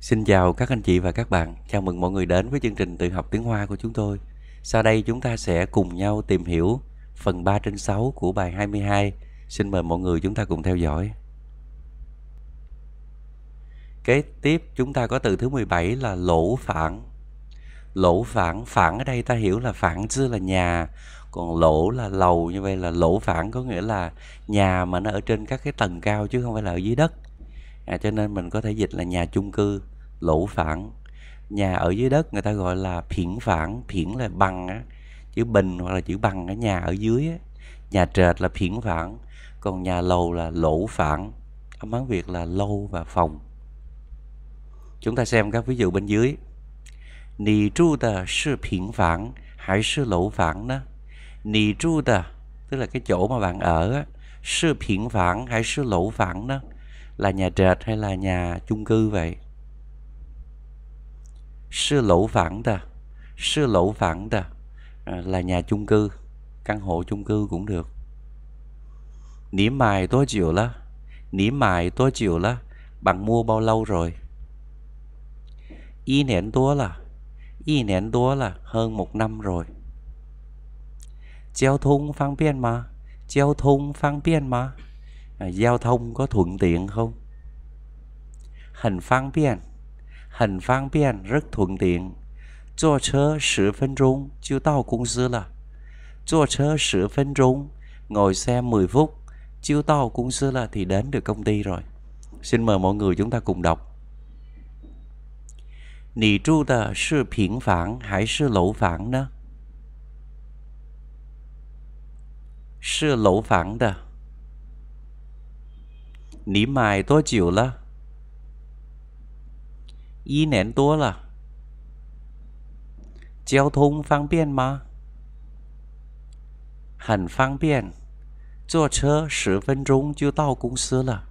Xin chào các anh chị và các bạn. Chào mừng mọi người đến với chương trình tự học tiếng Hoa của chúng tôi. Sau đây chúng ta sẽ cùng nhau tìm hiểu phần 3 trên 6 của bài 22. Xin mời mọi người chúng ta cùng theo dõi. Kế tiếp chúng ta có từ thứ 17 là lỗ phản. Lỗ phản, phản ở đây ta hiểu là phản chứ là nhà, còn lỗ là lầu như vậy là lỗ phản có nghĩa là nhà mà nó ở trên các cái tầng cao chứ không phải là ở dưới đất à, cho nên mình có thể dịch là nhà chung cư lỗ phản nhà ở dưới đất người ta gọi là phiển phản phiển là bằng á chữ bình hoặc là chữ bằng ở nhà ở dưới á nhà trệt là phiển phản còn nhà lầu là lỗ phản âm án việt là lâu và phòng chúng ta xem các ví dụ bên dưới nì trụ tờ sư phiển phản hay sư lỗ phản đó nì trụ tờ tức là cái chỗ mà bạn ở á sư phiển phản hay sư lỗ phản đó là nhà trệt hay là nhà chung cư vậy? Sư lỗ vãng đà Sư lỗ vãng đà à, là nhà chung cư Căn hộ chung cư cũng được Nỉ mài tôi chịu lá Nỉ mài tôi chịu lá Bạn mua bao lâu rồi? Y nén tua là Y nén tua là hơn một năm rồi Giao thông phang biên mà Giao thông phang biên mà À, giao thông có thuận tiện không hành phang biên hành phang biên rất thuận tiện tao công là, 坐车十分钟就到公司了。坐车十分钟 ngồi xe 10 phút chiêu tao công xưa là thì đến được công ty rồi xin mời mọi người chúng ta cùng đọc Nì trụ tờ sư phiến phản hãy sư lỗ phản đó Sư lỗ phản đó 你买多久了？一年多了。交通方便吗？很方便，坐车十分钟就到公司了。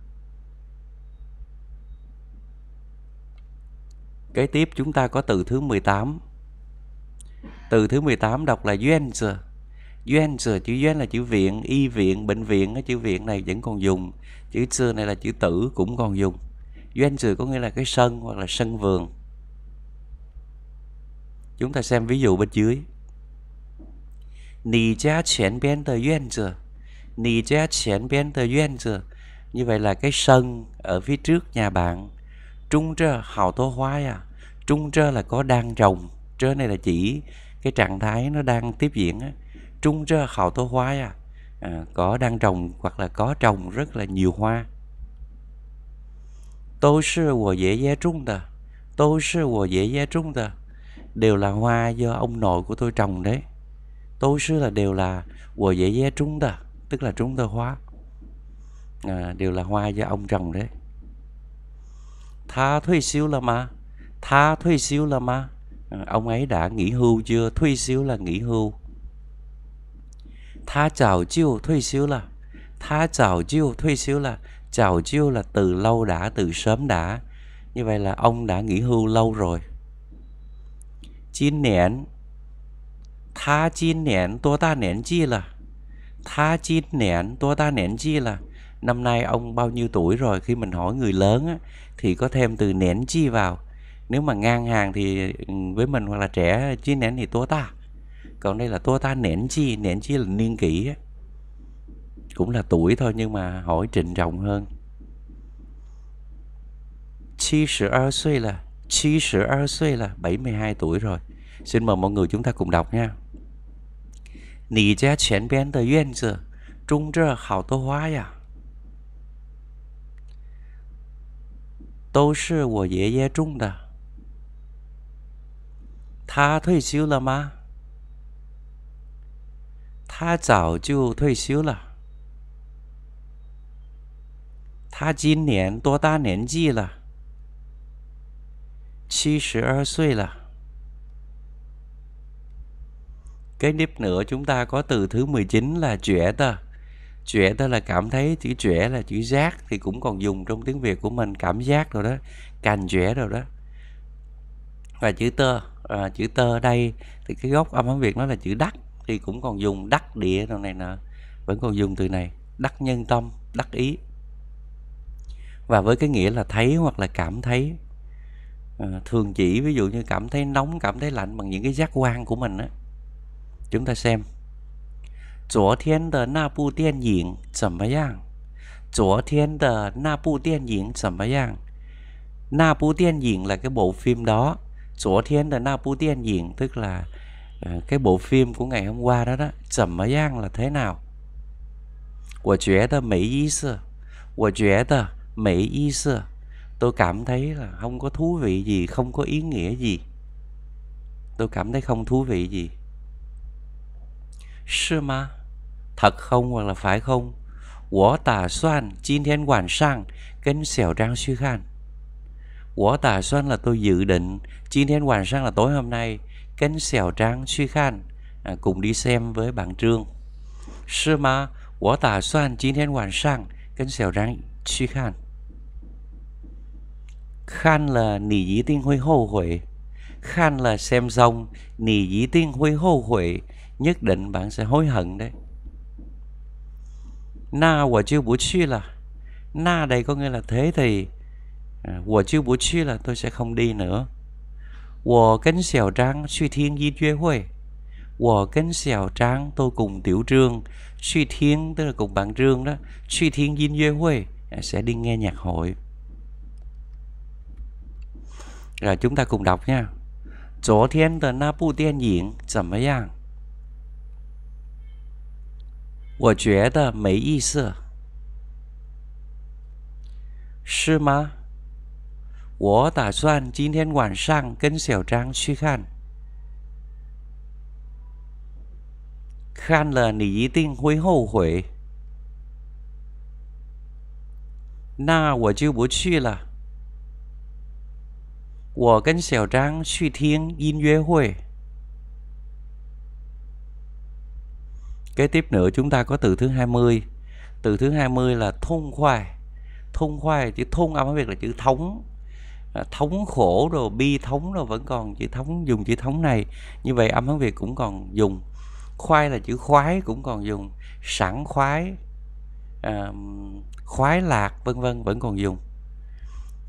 Kế tiếp chúng ta có từ thứ 18. Từ thứ 18 đọc là Yuan Yuan chữ Yuan là chữ viện, y viện, bệnh viện, cái chữ viện này vẫn còn dùng chữ xưa này là chữ tử cũng còn dùng doanh trừ có nghĩa là cái sân hoặc là sân vườn chúng ta xem ví dụ bên dưới nì cha chuyển biến tờ duyên trừ nì cha chuyển biến tờ duyên trừ như vậy là cái sân ở phía trước nhà bạn trung trơ hào tố hoa à trung trơ là có đang trồng trơ này là chỉ cái trạng thái nó đang tiếp diễn á trung trơ hào tố hoa à à, có đang trồng hoặc là có trồng rất là nhiều hoa. Tôi sư của dễ gia trung tờ, tôi sư của dễ gia trung tờ, đều là hoa do ông nội của tôi trồng đấy. Tôi sư là đều là của dễ gia trung tờ, tức là trung tờ hoa. À, đều là hoa do ông trồng đấy. Tha thuê siêu là mà, tha thuê siêu là mà. À, ông ấy đã nghỉ hưu chưa? Thuê siêu là nghỉ hưu 他早就退休了他早就退休 là là từ lâu đã từ sớm đã như vậy là ông đã nghỉ hưu lâu rồi chín nén tha chín nén tôi ta nén chi là tha chín nén tôi ta nén chi là năm nay ông bao nhiêu tuổi rồi khi mình hỏi người lớn á, thì có thêm từ nén chi vào nếu mà ngang hàng thì ừ, với mình hoặc là trẻ chín nén thì tôi ta còn đây là tua ta nén chi nén chi là niên kỷ ấy. cũng là tuổi thôi nhưng mà hỏi trình rộng hơn chi sự ơ suy là chi suy là 72 tuổi rồi xin mời mọi người chúng ta cùng đọc nha Nì gia chén bên tờ duyên giờ Trung trơ hào tô hoa ya Tô sư của dễ dễ trung đà Tha thuê xíu là mà 他早就退休了。他今年多大年纪了？七十二岁了. Cái nếp nữa chúng ta có từ thứ 19 là trẻ ta. Trẻ ta là cảm thấy chữ trẻ là chữ giác thì cũng còn dùng trong tiếng Việt của mình cảm giác rồi đó, cành trẻ rồi đó. Và chữ tơ, à, chữ tơ đây thì cái gốc âm hán Việt nó là chữ đắc thì cũng còn dùng đắc địa rồi này nọ vẫn còn dùng từ này đắc nhân tâm đắc ý và với cái nghĩa là thấy hoặc là cảm thấy à, thường chỉ ví dụ như cảm thấy nóng cảm thấy lạnh bằng những cái giác quan của mình á chúng ta xem Chỗ thiên tờ na bu tiên diễn Zẩm mấy dạng Chỗ thiên tờ na bu tiên diễn Zẩm mấy dạng Na bu tiên diễn là cái bộ phim đó Chỗ thiên tờ na bu tiên diễn Tức là À, cái bộ phim của ngày hôm qua đó đó, giang là thế nào? của của mỹ mỹ tôi cảm thấy là không có thú vị gì, không có ý nghĩa gì. Tôi cảm thấy không thú vị gì. Sư ma? Thật không hoặc là phải không? 我打算今天晚上跟小张去看。我打算 là tôi dự định, 今天晚上 là tối hôm nay, suy khan à, cùng đi xem với bạn Trương. sư 是吗？我打算今天晚上跟小张去看。Khan là nỉ dí tinh hơi hậu 悔. Khan là xem xong, nỉ dí tinh hơi hậu 悔. Nhất định bạn sẽ hối hận đấy. Na quả chưa bố chi là Na đây có nghĩa là thế thì quả chưa bố chi là tôi sẽ không đi nữa. 我跟小张去听音乐会。我跟小 trang tôi cùng tiểu trương suy thiên tức là cùng bạn trương đó suy thiên dinh dê huê sẽ đi nghe nhạc hội rồi chúng ta cùng đọc nha chỗ thiên tờ na bu tiên diễn 怎么样我觉得没意思是吗我打算今天晚上跟小张去看。看了你一定会后悔。那我就不去了。我跟小张去听音乐会。Kế tiếp nữa chúng ta có từ thứ 20. Từ thứ 20 là thông khoai. Thông khoai chữ thông âm tiếng Việt là chữ thống Ờ, thống khổ rồi bi thống rồi vẫn còn chữ thống dùng chữ thống này như vậy âm hán việt cũng còn dùng khoai là chữ khoái cũng còn dùng sẵn khoái à, khoái lạc vân vân vẫn còn dùng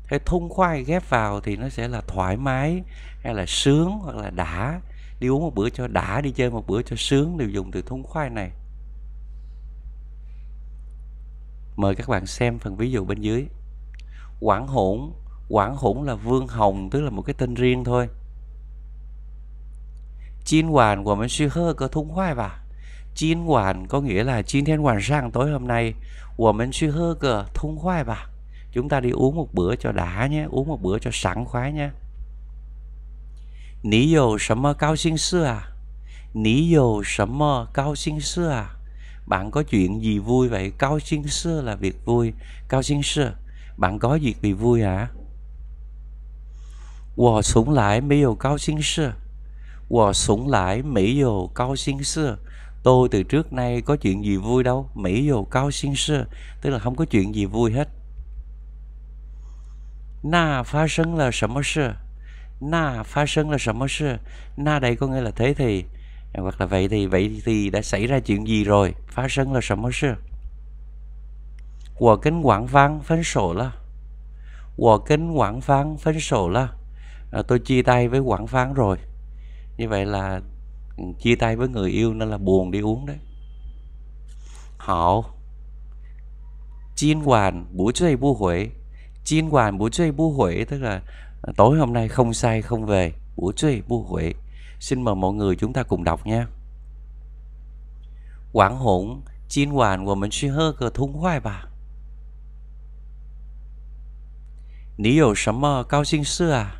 thế thun khoai ghép vào thì nó sẽ là thoải mái hay là sướng hoặc là đã đi uống một bữa cho đã đi chơi một bữa cho sướng đều dùng từ thun khoai này mời các bạn xem phần ví dụ bên dưới quảng hỗn Quảng Hủng là Vương Hồng tức là một cái tên riêng thôi. Chin hoàn của mình suy hơ có thung hoài và Chin hoàn có nghĩa là chin thiên hoàn sang tối hôm nay của mình suy hơ cờ thung hoài và Chúng ta đi uống một bữa cho đã nhé, uống một bữa cho sẵn khoái nhé. Ní dầu sấm mơ cao sinh sư à? Ní dầu sấm mơ cao sinh sư à? Bạn có chuyện gì vui vậy? Cao sinh sư là việc vui. Cao sinh sư, bạn có việc vì vui à? 我从来没有高兴事。我 sống Tôi từ trước nay có chuyện gì vui đâu Mỹ dồ cao sinh xưa Tức là không có chuyện gì vui hết Na phá sân là sầm sư Na phá sân là sầm sư Na đây có nghĩa là thế thì Hoặc là vậy thì Vậy thì đã xảy ra chuyện gì rồi Phá sân là sầm sư Của kính quảng văn phân sổ là Của kính quảng văn phân sổ là à, tôi chia tay với quảng phán rồi như vậy là ừ, chia tay với người yêu nên là buồn đi uống đấy hảo chiên hoàn bố chơi bu huệ chiên hoàn bố chơi bu huệ tức là à, tối hôm nay không say không về bố chơi bu huệ xin mời mọi người chúng ta cùng đọc nha quảng hỗn chiên hoàn của mình suy hơ cờ thúng hoài bà 你有什么高兴事啊？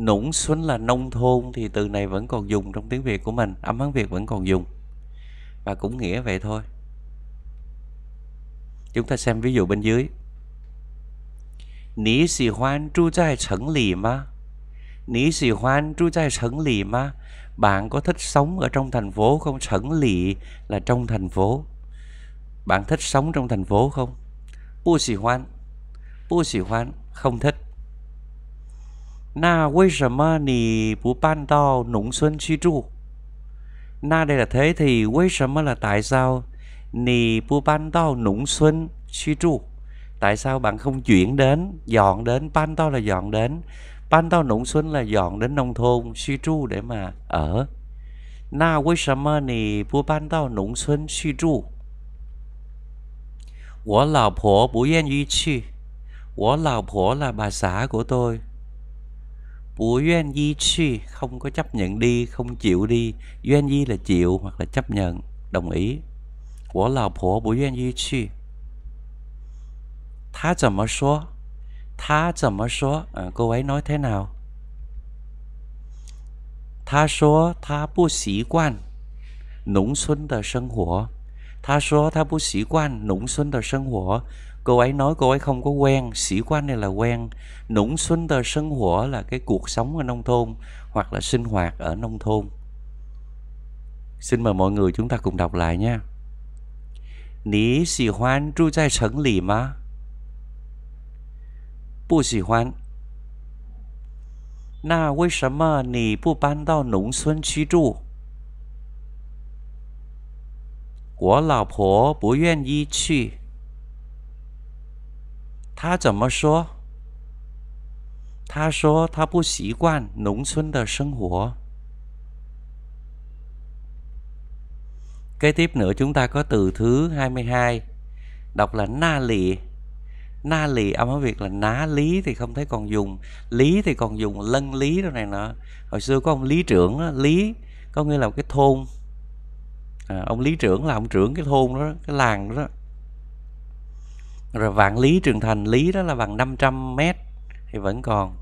nũng xuân là nông thôn thì từ này vẫn còn dùng trong tiếng việt của mình âm hán việt vẫn còn dùng và cũng nghĩa vậy thôi chúng ta xem ví dụ bên dưới Ní sĩ hoan tru tại trấn lì mà Ní sĩ hoan tru tại trấn lì mà Bạn có thích sống ở trong thành phố không? Trấn lì là trong thành phố Bạn thích sống trong thành phố không? Bu sĩ hoan Bu sĩ hoan không thích 那为什么你不搬到农村去住？Na đây là thế thì với sớm là tại sao Nì bu ban tao nũng xuân suy tru Tại sao bạn không chuyển đến Dọn đến Ban tao là dọn đến Ban tao nũng xuân là dọn đến nông thôn suy tru để mà ở Na với sớm nì bu ban tao nũng xuân suy tru Của lão phổ bố yên duy chi Của lão phổ là bà xã của tôi của Yuan Yi Chi không có chấp nhận đi, không chịu đi. Yuan Yi là chịu hoặc là chấp nhận, đồng ý. Của lão 婆不愿意去。他怎么说？他怎么说？À, cô ấy nói thế nào? Tha số tha bu sĩ quan nũng xuân tờ sân hủa. Tha số tha bu sĩ quan nũng xuân tờ sân hủa cô ấy nói cô ấy không có quen sĩ quan này là quen nũng xuân tờ sân hủa là cái cuộc sống ở nông thôn hoặc là sinh hoạt ở nông thôn xin mời mọi người chúng ta cùng đọc lại nha Nì xì hoan trụ trai trấn lì mà Bù xì hoan Nà vì sao mà nì bù bán đào nông xuân chí trụ 我老婆不愿意去。他怎么说？他说他不习惯农村的生活。Kế tiếp nữa chúng ta có từ thứ 22 Đọc là na lì Na lì âm nói Việt là ná lý thì không thấy còn dùng Lý thì còn dùng lân lý đâu này nọ Hồi xưa có ông lý trưởng đó, Lý có nghĩa là cái thôn à, Ông lý trưởng là ông trưởng cái thôn đó Cái làng đó rồi vạn lý trường thành lý đó là bằng 500 mét thì vẫn còn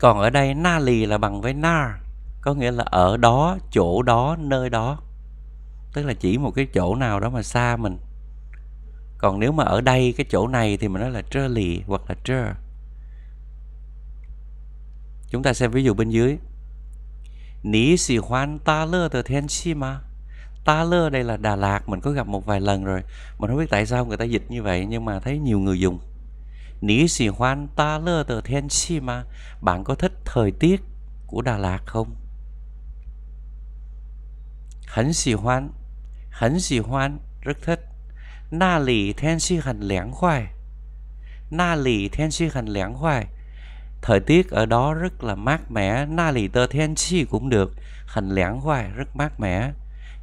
còn ở đây na lì là bằng với na có nghĩa là ở đó chỗ đó nơi đó tức là chỉ một cái chỗ nào đó mà xa mình còn nếu mà ở đây cái chỗ này thì mình nói là trơ lì hoặc là trơ chúng ta xem ví dụ bên dưới Nǐ xì huán ta lơ tờ thiên chi mà ta lơ đây là đà lạt mình có gặp một vài lần rồi mình không biết tại sao người ta dịch như vậy nhưng mà thấy nhiều người dùng Nỉ xì hoan ta lơ tờ thiên chi mà Bạn có thích thời tiết của Đà Lạt không? Hẳn xì hoan Hẳn xì hoan Rất thích Na lì thiên si hành lãng khoai Na lì thiên si hành lãng khoai Thời tiết ở đó rất là mát mẻ Na lì tờ thiên chi cũng được Hành lãng khoai rất mát mẻ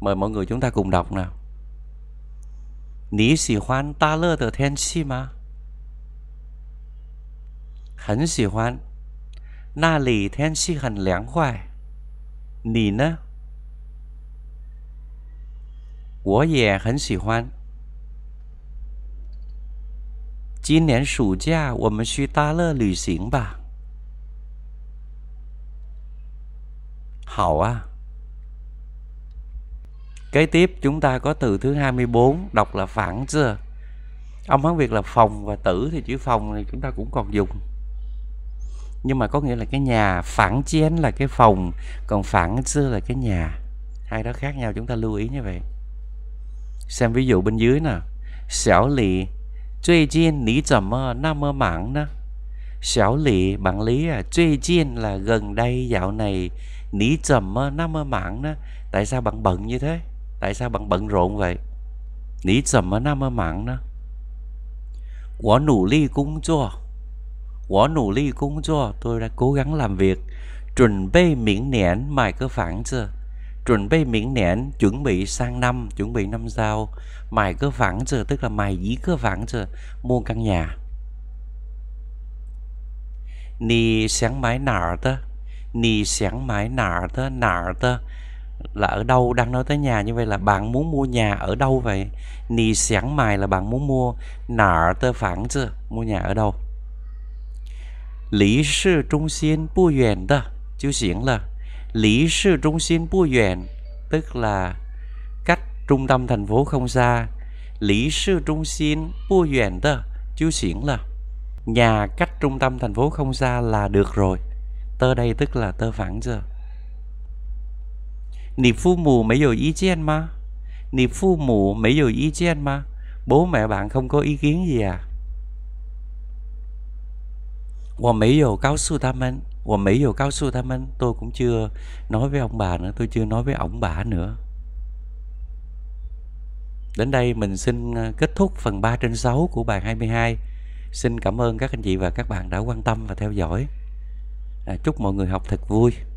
mời mọi người chúng ta cùng đọc nào。你喜欢大勒的天气吗？很喜欢，那里天气很凉快。你呢？我也很喜欢。今年暑假我们去大勒旅行吧。好啊。Kế tiếp chúng ta có từ thứ 24 đọc là phản chưa? ông Hán việc là phòng và tử thì chữ phòng này chúng ta cũng còn dùng. Nhưng mà có nghĩa là cái nhà, phản chén là cái phòng, còn phản chưa là cái nhà. Hai đó khác nhau chúng ta lưu ý như vậy. Xem ví dụ bên dưới nè. Xẻo lì, truy chiên ní trầm mơ, nam mơ mảng đó. Xẻo lì, bản lý à, truy chiên là gần đây dạo này, ní trầm mơ, nam mơ mảng đó. Tại sao bạn bận như thế? tại sao bạn bận rộn vậy 你怎么那么忙呢我努力工作我努力工作 tôi đã cố gắng làm việc chuẩn bị miễn nén mài cơ phản chưa chuẩn bị miễn nén chuẩn bị sang năm chuẩn bị năm sau mài cơ phản chưa tức là mài dí cơ phản chưa mua căn nhà nì sáng mái nở tơ nì sáng mái nở tơ nở tơ là ở đâu đang nói tới nhà như vậy là bạn muốn mua nhà ở đâu vậy nì sáng mài là bạn muốn mua nở tơ phẳng chứ mua nhà ở đâu lý sư trung xuyên bu yuan đó chứ xiển là lý sư trung xuyên bu yuan tức là cách trung tâm thành phố không xa lý sư trung xuyên bu yuan đó chứ xiển là nhà cách trung tâm thành phố không xa là được rồi tơ đây tức là tơ phẳng chưa 你父母没有意见吗？你父母没有意见吗？Bố mẹ bạn không có ý kiến gì à? 我没有告诉他们，我没有告诉他们，tôi cũng chưa nói với ông bà nữa, tôi chưa nói với ông bà nữa. Đến đây mình xin ờ, kết thúc phần 3 trên 6 của bài 22. Xin cảm ơn các anh chị và các bạn đã quan tâm và theo dõi. À, chúc mọi người học thật vui.